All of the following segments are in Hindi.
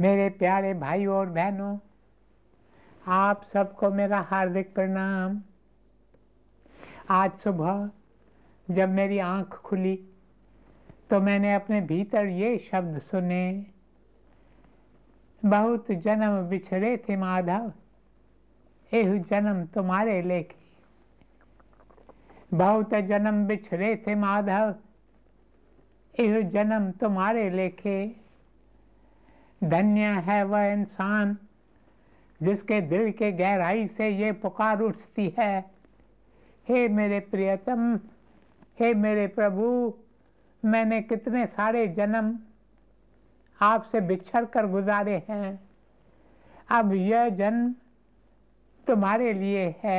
मेरे प्यारे भाई और बहनों आप सबको मेरा हार्दिक प्रणाम आज सुबह जब मेरी आंख खुली तो मैंने अपने भीतर ये शब्द सुने बहुत जन्म बिछड़े थे माधव एह जन्म तुम्हारे लेके बहुत जन्म बिछड़े थे माधव एह जन्म तुम्हारे लेखे धन्य है वह इंसान जिसके दिल के गहराई से ये पुकार उठती है हे मेरे प्रियतम हे मेरे प्रभु मैंने कितने सारे जन्म आपसे बिछड़ कर गुजारे हैं अब यह जन्म तुम्हारे लिए है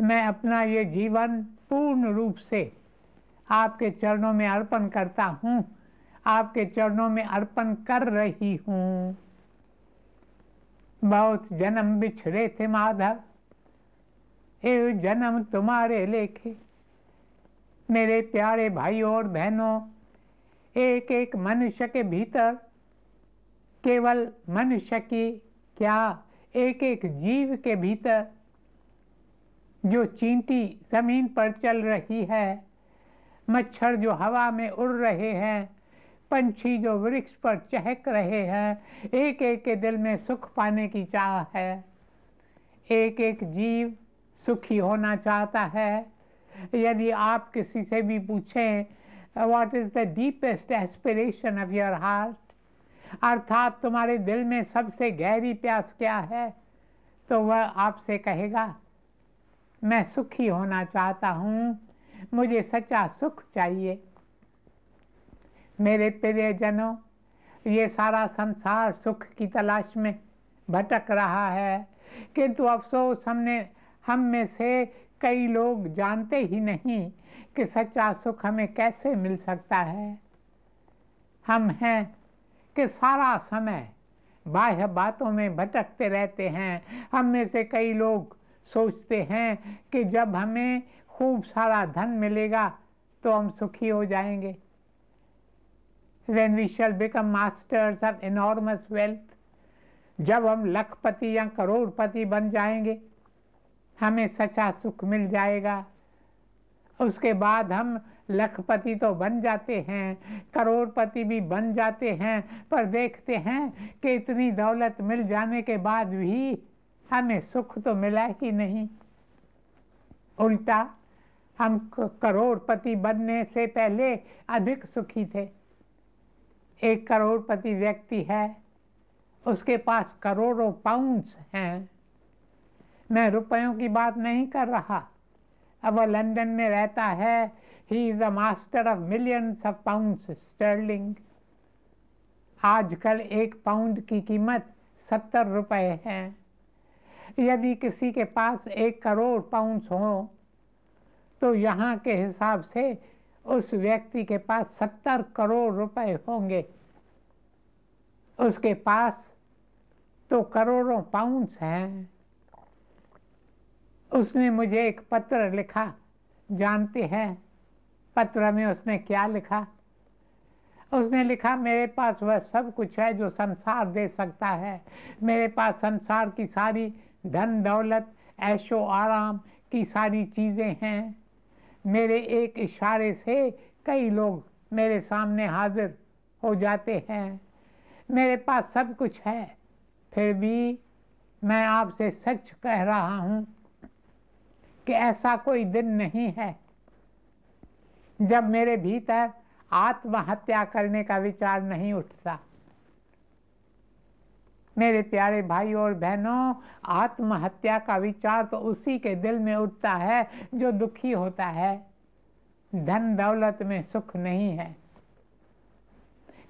मैं अपना ये जीवन पूर्ण रूप से आपके चरणों में अर्पण करता हूँ आपके चरणों में अर्पण कर रही हूं बहुत जन्म बिछड़े थे माधव हे जन्म तुम्हारे लेखे मेरे प्यारे भाई और बहनों एक एक मनुष्य के भीतर केवल मनुष्य की क्या एक एक जीव के भीतर जो चींटी जमीन पर चल रही है मच्छर जो हवा में उड़ रहे हैं पंछी जो वृक्ष पर चहक रहे हैं एक एक के दिल में सुख पाने की चाह है एक एक जीव सुखी होना चाहता है यदि आप किसी से भी पूछें what is the deepest aspiration of your heart अर्थात तुम्हारे दिल में सबसे गहरी प्यास क्या है तो वह आपसे कहेगा मैं सुखी होना चाहता हूँ मुझे सच्चा सुख चाहिए मेरे प्रियजनों ये सारा संसार सुख की तलाश में भटक रहा है किंतु अफसोस हमने हम में से कई लोग जानते ही नहीं कि सच्चा सुख हमें कैसे मिल सकता है हम हैं कि सारा समय बाह्य बातों में भटकते रहते हैं हम में से कई लोग सोचते हैं कि जब हमें खूब सारा धन मिलेगा तो हम सुखी हो जाएंगे when we shall become masters of enormous wealth, जब हम लखपति या करोड़पति ban jayenge hame sacha sukh mil jayega uske baad hum लखपति तो बन जाते हैं करोड़पति भी बन जाते हैं पर देखते हैं कि इतनी दौलत मिल जाने के बाद भी हमें सुख तो मिला ही नहीं उल्टा हम करोड़पति बनने से पहले अधिक सुखी थे एक करोड़पति व्यक्ति है उसके पास करोड़ों पाउंड्स हैं मैं रुपयों की बात नहीं कर रहा अब वह लंदन में रहता है he is a master of millions of pounds sterling आजकल एक पाउंड की कीमत सत्तर रुपए है यदि किसी के पास एक करोड़ पाउंड्स हो तो यहाँ के हिसाब से उस व्यक्ति के पास सत्तर करोड़ रुपए होंगे उसके पास तो करोड़ों पाउंड्स हैं उसने मुझे एक पत्र लिखा जानते हैं पत्र में उसने क्या लिखा उसने लिखा मेरे पास वह सब कुछ है जो संसार दे सकता है मेरे पास संसार की सारी धन दौलत ऐशो आराम की सारी चीज़ें हैं मेरे एक इशारे से कई लोग मेरे सामने हाजिर हो जाते हैं मेरे पास सब कुछ है फिर भी मैं आपसे सच कह रहा हूँ कि ऐसा कोई दिन नहीं है जब मेरे भीतर आत्महत्या करने का विचार नहीं उठता मेरे प्यारे भाई और बहनों आत्महत्या का विचार तो उसी के दिल में उठता है जो दुखी होता है धन दौलत में सुख नहीं है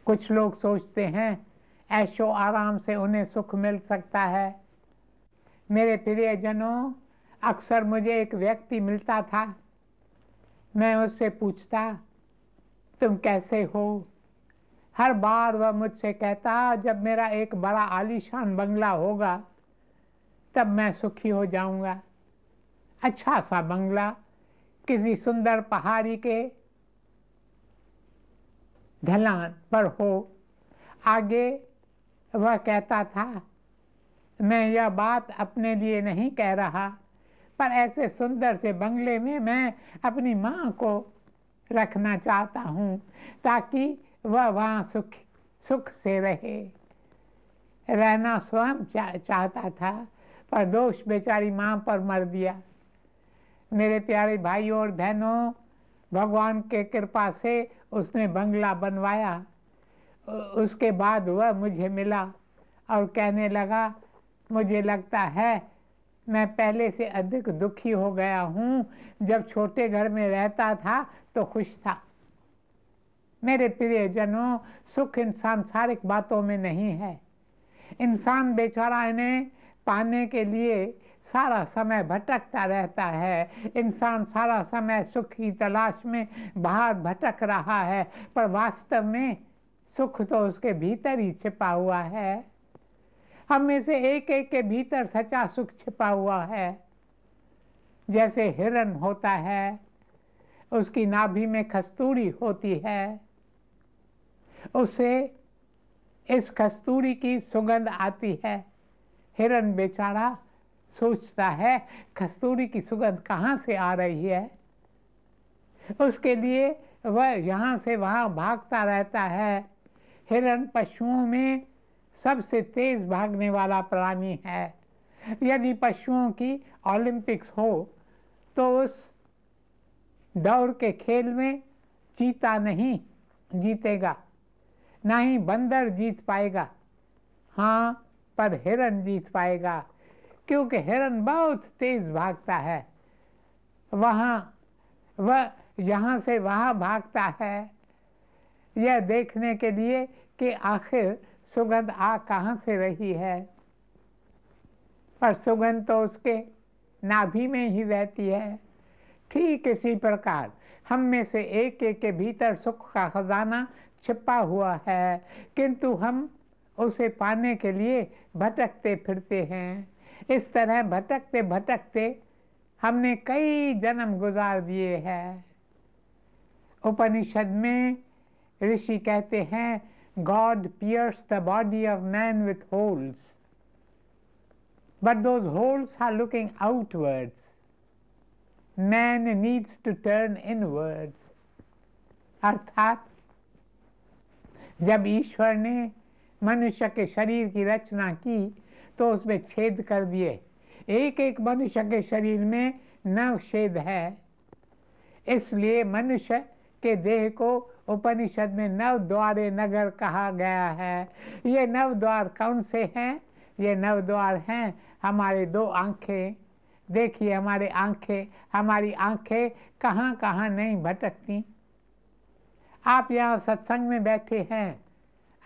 कुछ लोग सोचते हैं ऐशो आराम से उन्हें सुख मिल सकता है मेरे प्रियजनों अक्सर मुझे एक व्यक्ति मिलता था मैं उससे पूछता तुम कैसे हो हर बार वह मुझसे कहता जब मेरा एक बड़ा आलीशान बंगला होगा तब मैं सुखी हो जाऊंगा अच्छा सा बंगला किसी सुंदर पहाड़ी के ढलान पर हो आगे वह कहता था मैं यह बात अपने लिए नहीं कह रहा पर ऐसे सुंदर से बंगले में मैं अपनी माँ को रखना चाहता हूँ ताकि वह वहाँ सुख सुख से रहे रहना स्वयं चा, चाहता था पर दोष बेचारी माँ पर मर दिया मेरे प्यारे भाइयों और बहनों भगवान के कृपा से उसने बंगला बनवाया उसके बाद वह मुझे मिला और कहने लगा मुझे लगता है मैं पहले से अधिक दुखी हो गया हूँ जब छोटे घर में रहता था तो खुश था मेरे प्रियजनों सुख इन सांसारिक बातों में नहीं है इंसान बेचारा इन्हें पाने के लिए सारा समय भटकता रहता है इंसान सारा समय सुख की तलाश में बाहर भटक रहा है पर वास्तव में सुख तो उसके भीतर ही छिपा हुआ है हम में से एक एक के भीतर सच्चा सुख छिपा हुआ है जैसे हिरन होता है उसकी नाभि में खस्तूरी होती है उसे इस कस्तूरी की सुगंध आती है हिरन बेचारा सोचता है कस्तूरी की सुगंध कहाँ से आ रही है उसके लिए वह यहाँ से वहाँ भागता रहता है हिरन पशुओं में सबसे तेज भागने वाला प्राणी है यदि पशुओं की ओलंपिक्स हो तो उस दौड़ के खेल में जीता नहीं जीतेगा ना ही बंदर जीत पाएगा हाँ पर हिरन जीत पाएगा क्योंकि हिरन बहुत तेज भागता है वहाँ वह यहाँ से वहाँ भागता है यह देखने के लिए कि आखिर सुगंध आ कहाँ से रही है पर सुगंध तो उसके नाभि में ही रहती है ठीक इसी प्रकार हम में से एक एक के भीतर सुख का खजाना छिपा हुआ है किंतु हम उसे पाने के लिए भटकते फिरते हैं इस तरह भटकते भटकते हमने कई जन्म गुजार दिए हैं उपनिषद में ऋषि कहते हैं God pierce the body of man with holes but those holes are looking outwards man needs to turn inwards अर्थात जब ईश्वर ने मनुष्य के शरीर की रचना की तो उसमें छेद कर दिए एक एक मनुष्य के शरीर में नव छेद है इसलिए मनुष्य के देह को उपनिषद में नव द्वारे नगर कहा गया है ये नव द्वार कौन से हैं ये नव द्वार हैं हमारे दो आंखें देखिए हमारे आंखें हमारी आंखें कहाँ कहाँ नहीं भटकती आप यहाँ सत्संग में बैठे हैं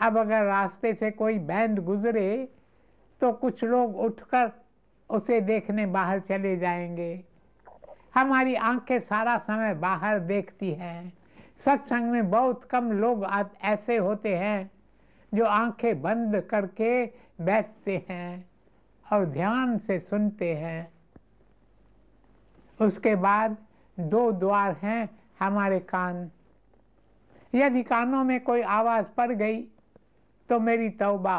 अब अगर रास्ते से कोई बैंड गुजरे तो कुछ लोग उठकर उसे देखने बाहर चले जाएंगे हमारी आंखें सारा समय बाहर देखती हैं सत्संग में बहुत कम लोग ऐसे होते हैं जो आंखें बंद करके बैठते हैं और ध्यान से सुनते हैं उसके बाद दो द्वार हैं हमारे कान यदि कानों में कोई आवाज़ पड़ गई तो मेरी तौबा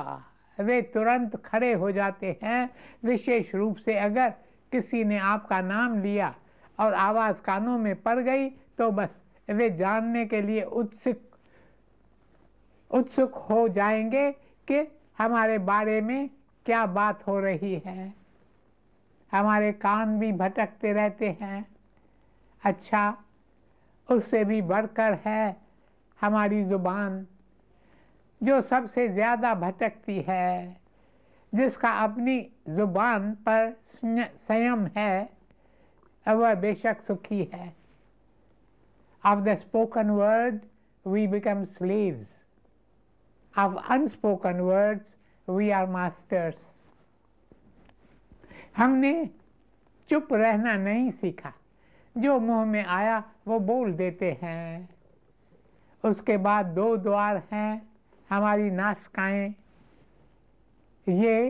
वे तुरंत खड़े हो जाते हैं विशेष रूप से अगर किसी ने आपका नाम लिया और आवाज़ कानों में पड़ गई तो बस वे जानने के लिए उत्सुक उत्सुक हो जाएंगे कि हमारे बारे में क्या बात हो रही है हमारे कान भी भटकते रहते हैं अच्छा उससे भी बढ़कर है हमारी ज़ुबान जो सबसे ज़्यादा भटकती है जिसका अपनी ज़ुबान पर संयम है वह बेशक सुखी है of the spoken word we become slaves. Of unspoken words we are masters हमने चुप रहना नहीं सीखा जो मुंह में आया वो बोल देते हैं उसके बाद दो द्वार हैं हमारी नासकाएँ ये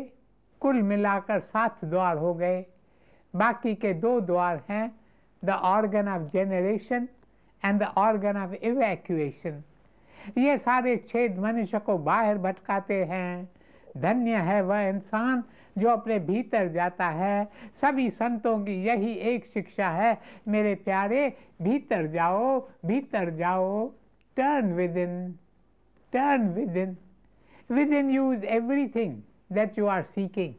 कुल मिलाकर सात द्वार हो गए बाकी के दो द्वार हैं the organ of generation and the organ of evacuation ये सारे छेद मनुष्य को बाहर भटकाते हैं धन्य है वह इंसान जो अपने भीतर जाता है सभी संतों की यही एक शिक्षा है मेरे प्यारे भीतर जाओ भीतर जाओ turn within, turn within. Within you is everything that you are seeking.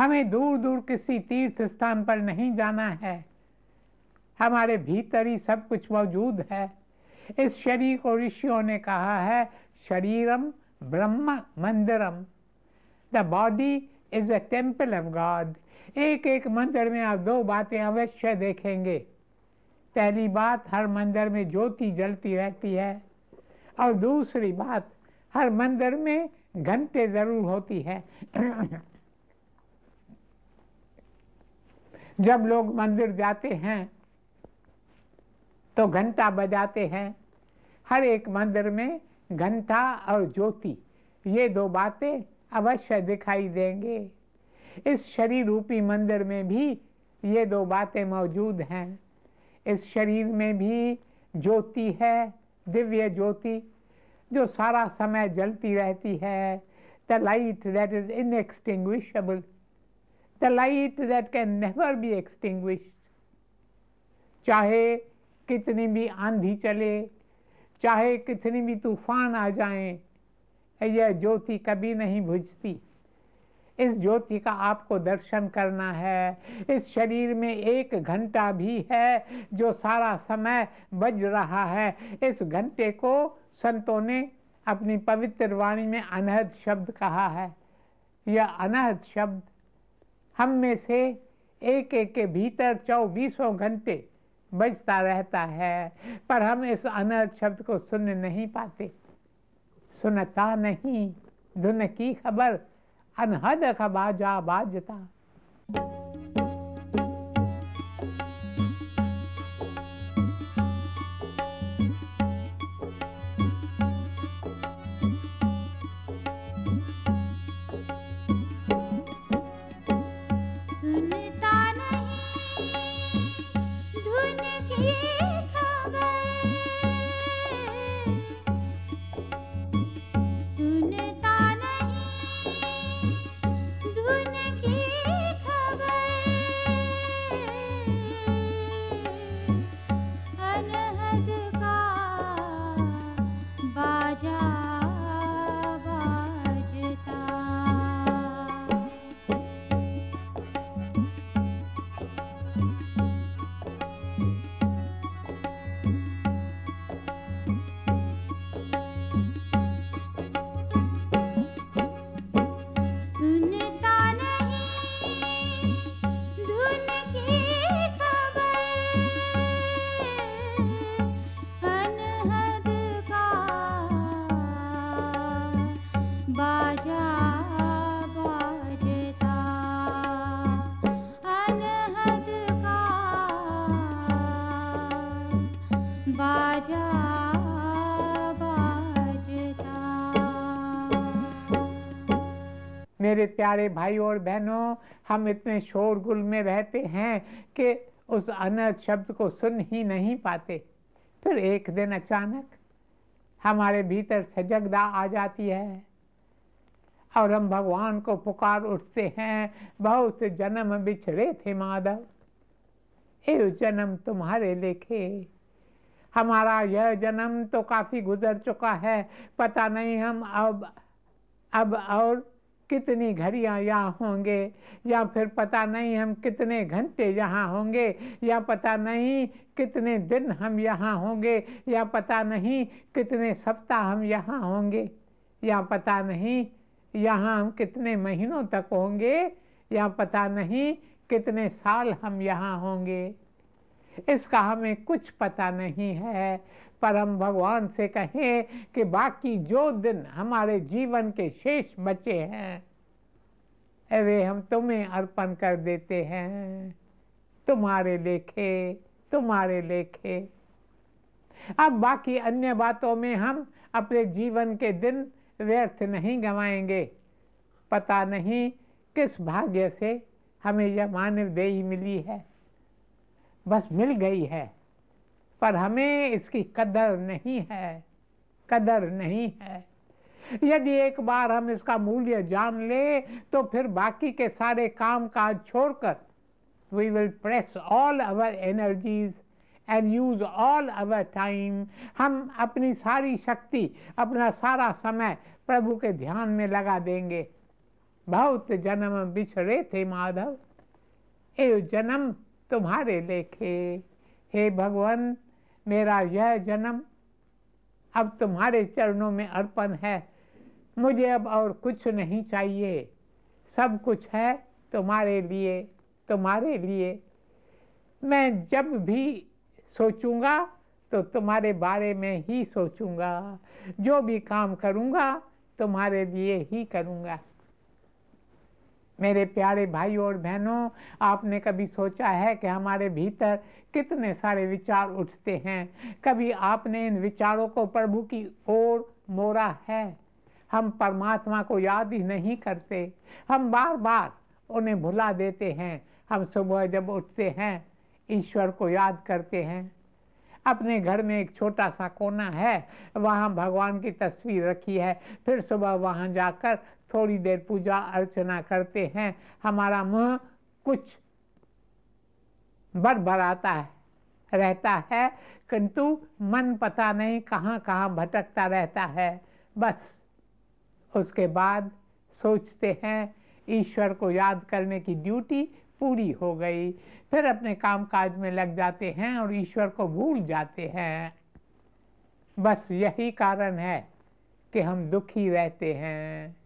हमें दूर दूर किसी तीर्थ स्थान पर नहीं जाना है हमारे भीतर ही सब कुछ मौजूद है इस शरीर को ऋषियों ने कहा है शरीरम ब्रह्म मंदिरम the body is a temple of God एक एक मंदिर में आप दो बातें अवश्य देखेंगे पहली बात हर मंदिर में ज्योति जलती रहती है और दूसरी बात हर मंदिर में घंटे जरूर होती है जब लोग मंदिर जाते हैं तो घंटा बजाते हैं हर एक मंदिर में घंटा और ज्योति ये दो बातें अवश्य दिखाई देंगे इस शरीर रूपी मंदिर में भी ये दो बातें मौजूद हैं इस शरीर में भी ज्योति है दिव्य ज्योति जो सारा समय जलती रहती है the light that is inextinguishable, the light that can never be extinguish चाहे कितनी भी आंधी चले चाहे कितनी भी तूफान आ जाए यह ज्योति कभी नहीं बुझती इस ज्योति का आपको दर्शन करना है इस शरीर में एक घंटा भी है जो सारा समय बज रहा है इस घंटे को संतों ने अपनी पवित्र वाणी में अनहद शब्द कहा है यह अनहद शब्द हम में से एक एक के भीतर चौबीसों घंटे बजता रहता है पर हम इस अनहद शब्द को सुन नहीं पाते सुनता नहीं धुन की खबर अनहद खबाजा बाजता प्यारे भाई और बहनों हम इतने शोरगुल में रहते हैं कि उस अनर्थ शब्द को सुन ही नहीं पाते फिर एक दिन अचानक हमारे भीतर सजगदा आ जाती है और हम भगवान को पुकार उठते हैं बहुत जन्म बिछड़े थे माधव ये जन्म तुम्हारे लेखे हमारा यह जन्म तो काफ़ी गुजर चुका है पता नहीं हम अब अब और कितनी घड़ियाँ यहाँ होंगे या फिर पता नहीं हम कितने घंटे यहाँ होंगे या पता नहीं कितने दिन हम यहाँ होंगे या पता नहीं कितने सप्ताह हम यहाँ होंगे या पता नहीं यहाँ हम कितने महीनों तक होंगे या पता नहीं कितने साल हम यहाँ होंगे इसका हमें कुछ पता नहीं है पर हम भगवान से कहें कि बाकी जो दिन हमारे जीवन के शेष बचे हैं वे हम तुम्हें अर्पण कर देते हैं तुम्हारे लेखे तुम्हारे लेखे अब बाकी अन्य बातों में हम अपने जीवन के दिन व्यर्थ नहीं गंवाएंगे पता नहीं किस भाग्य से हमें यह मानव देही मिली है बस मिल गई है पर हमें इसकी कदर नहीं है कदर नहीं है यदि एक बार हम इसका मूल्य जान ले तो फिर बाकी के सारे काम काज छोड़कर we will press all our energies and use all our time हम अपनी सारी शक्ति अपना सारा समय प्रभु के ध्यान में लगा देंगे बहुत जन्म बिछड़े थे माधव ए जन्म तुम्हारे लेखे हे भगवान मेरा यह जन्म अब तुम्हारे चरणों में अर्पण है मुझे अब और कुछ नहीं चाहिए सब कुछ है तुम्हारे लिए तुम्हारे लिए मैं जब भी सोचूंगा तो तुम्हारे बारे में ही सोचूंगा जो भी काम करूंगा तुम्हारे लिए ही करूंगा मेरे प्यारे भाई और बहनों आपने कभी सोचा है कि हमारे भीतर कितने सारे विचार उठते हैं कभी आपने इन विचारों को प्रभु की ओर मोरा है हम परमात्मा को याद ही नहीं करते हम बार बार उन्हें भुला देते हैं हम सुबह जब उठते हैं ईश्वर को याद करते हैं अपने घर में एक छोटा सा कोना है वहाँ भगवान की तस्वीर रखी है फिर सुबह वहाँ जाकर थोड़ी देर पूजा अर्चना करते हैं हमारा मुंह कुछ बड़बड़ाता है रहता है किंतु मन पता नहीं कहाँ कहाँ भटकता रहता है बस उसके बाद सोचते हैं ईश्वर को याद करने की ड्यूटी पूरी हो गई फिर अपने काम काज में लग जाते हैं और ईश्वर को भूल जाते हैं बस यही कारण है कि हम दुखी रहते हैं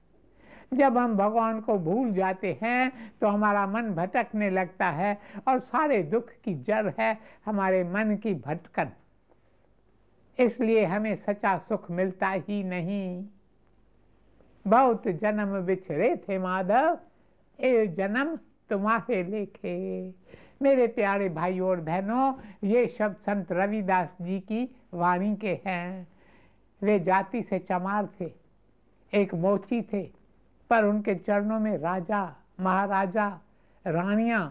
जब हम भगवान को भूल जाते हैं तो हमारा मन भटकने लगता है और सारे दुख की जड़ है हमारे मन की भटकन इसलिए हमें सच्चा सुख मिलता ही नहीं बहुत जन्म बिछड़े थे माधव ए जन्म तुम्हारे लेखे मेरे प्यारे भाई और बहनों ये शब्द संत रविदास जी की वाणी के हैं वे जाति से चमार थे एक मोची थे पर उनके चरणों में राजा महाराजा रानियां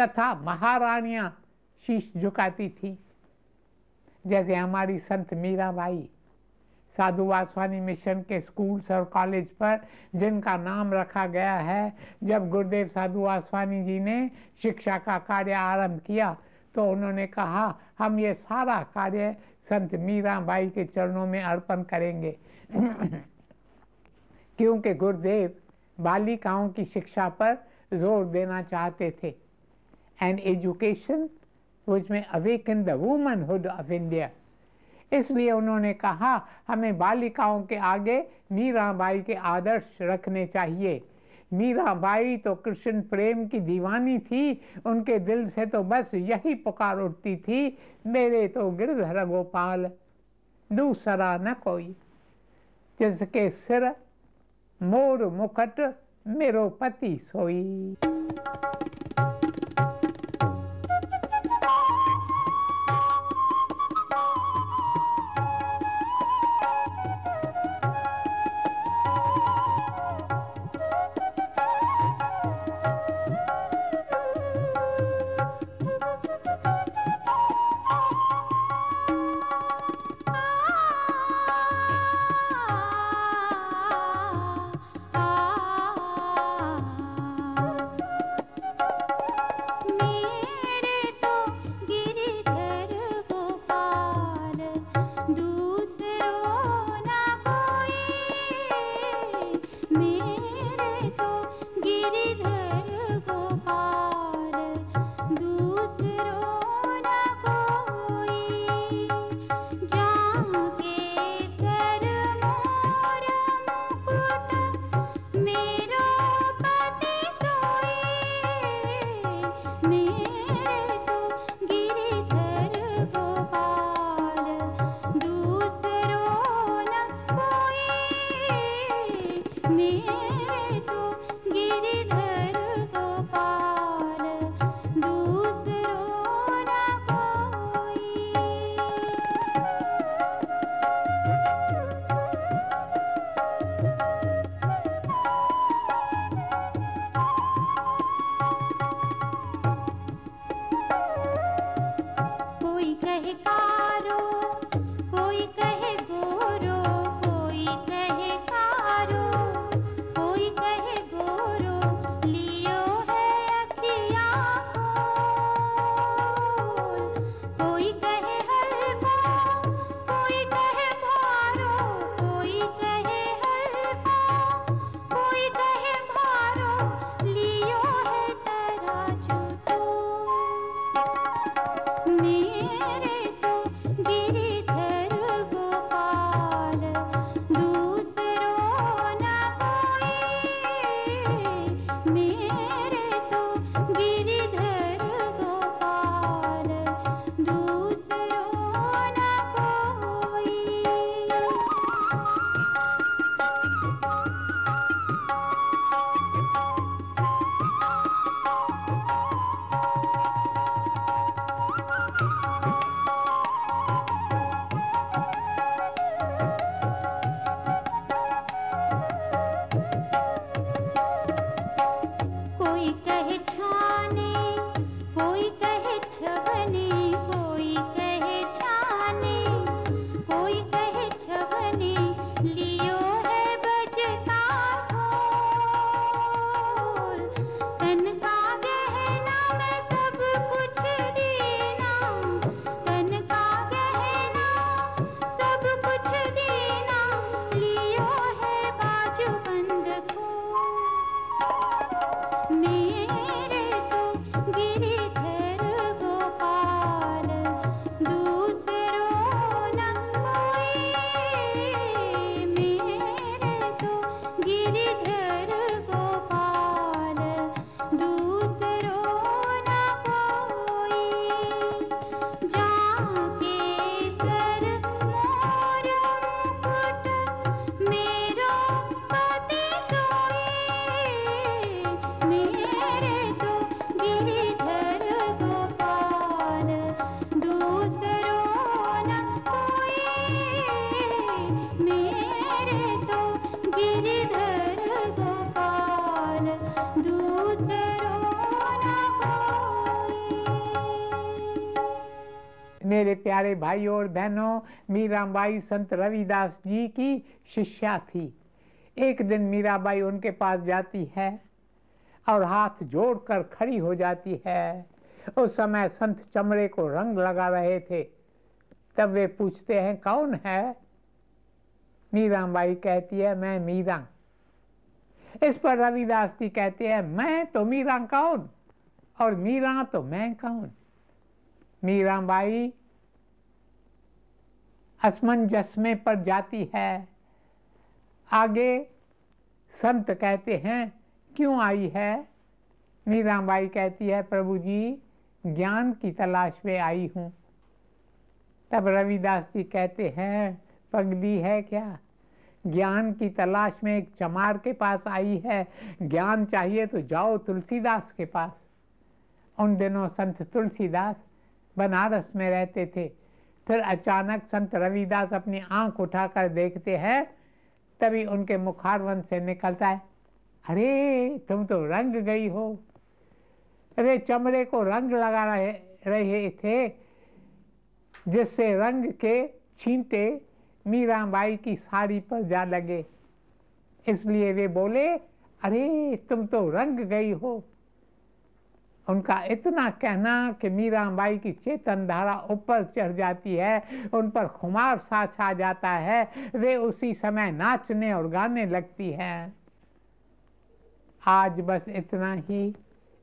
तथा महारानियां शीश झुकाती थी जैसे हमारी संत मीराबाई साधु वासवानी मिशन के स्कूल्स और कॉलेज पर जिनका नाम रखा गया है जब गुरुदेव साधु वासवानी जी ने शिक्षा का कार्य आरंभ किया तो उन्होंने कहा हम ये सारा कार्य संत मीराबाई के चरणों में अर्पण करेंगे क्योंकि गुरुदेव बालिकाओं की शिक्षा पर जोर देना चाहते थे एंड एजुकेशन वॉज में in the womanhood of India इसलिए उन्होंने कहा हमें बालिकाओं के आगे मीराबाई के आदर्श रखने चाहिए मीराबाई तो कृष्ण प्रेम की दीवानी थी उनके दिल से तो बस यही पुकार उठती थी मेरे तो गिरधर गोपाल दूसरा न कोई जिसके सिर मोर मुकट मेरो पति सोई 确定。मेरे प्यारे भाई और बहनों मीराबाई संत रविदास जी की शिष्या थी एक दिन मीराबाई उनके पास जाती है और हाथ जोड़कर खड़ी हो जाती है उस समय संत चमड़े को रंग लगा रहे थे तब वे पूछते हैं कौन है मीराबाई कहती है मैं मीरा इस पर रविदास जी कहते हैं मैं तो मीरा कौन और मीरा तो मैं कौन मीराबाई असमंजसमे पर जाती है आगे संत कहते हैं क्यों आई है मीराबाई कहती है प्रभु जी ज्ञान की तलाश में आई हूँ तब रविदास जी कहते हैं पगली है क्या ज्ञान की तलाश में एक चमार के पास आई है ज्ञान चाहिए तो जाओ तुलसीदास के पास उन दिनों संत तुलसीदास बनारस में रहते थे फिर अचानक संत रविदास अपनी आंख उठाकर देखते हैं तभी उनके मुखारबंद से निकलता है अरे तुम तो रंग गई हो अरे चमड़े को रंग लगा रहे रहे थे जिससे रंग के छींटे मीराबाई की साड़ी पर जा लगे इसलिए वे बोले अरे तुम तो रंग गई हो उनका इतना कहना कि मीराबाई की चेतन धारा ऊपर चढ़ जाती है उन पर खुमार सा छा जाता है वे उसी समय नाचने और गाने लगती हैं आज बस इतना ही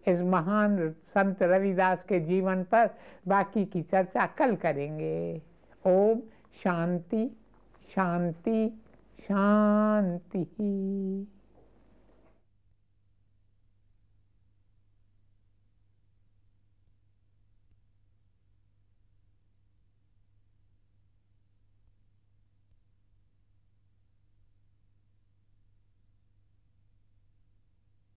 इस महान संत रविदास के जीवन पर बाकी की चर्चा कल करेंगे ओम शांति शांति शांति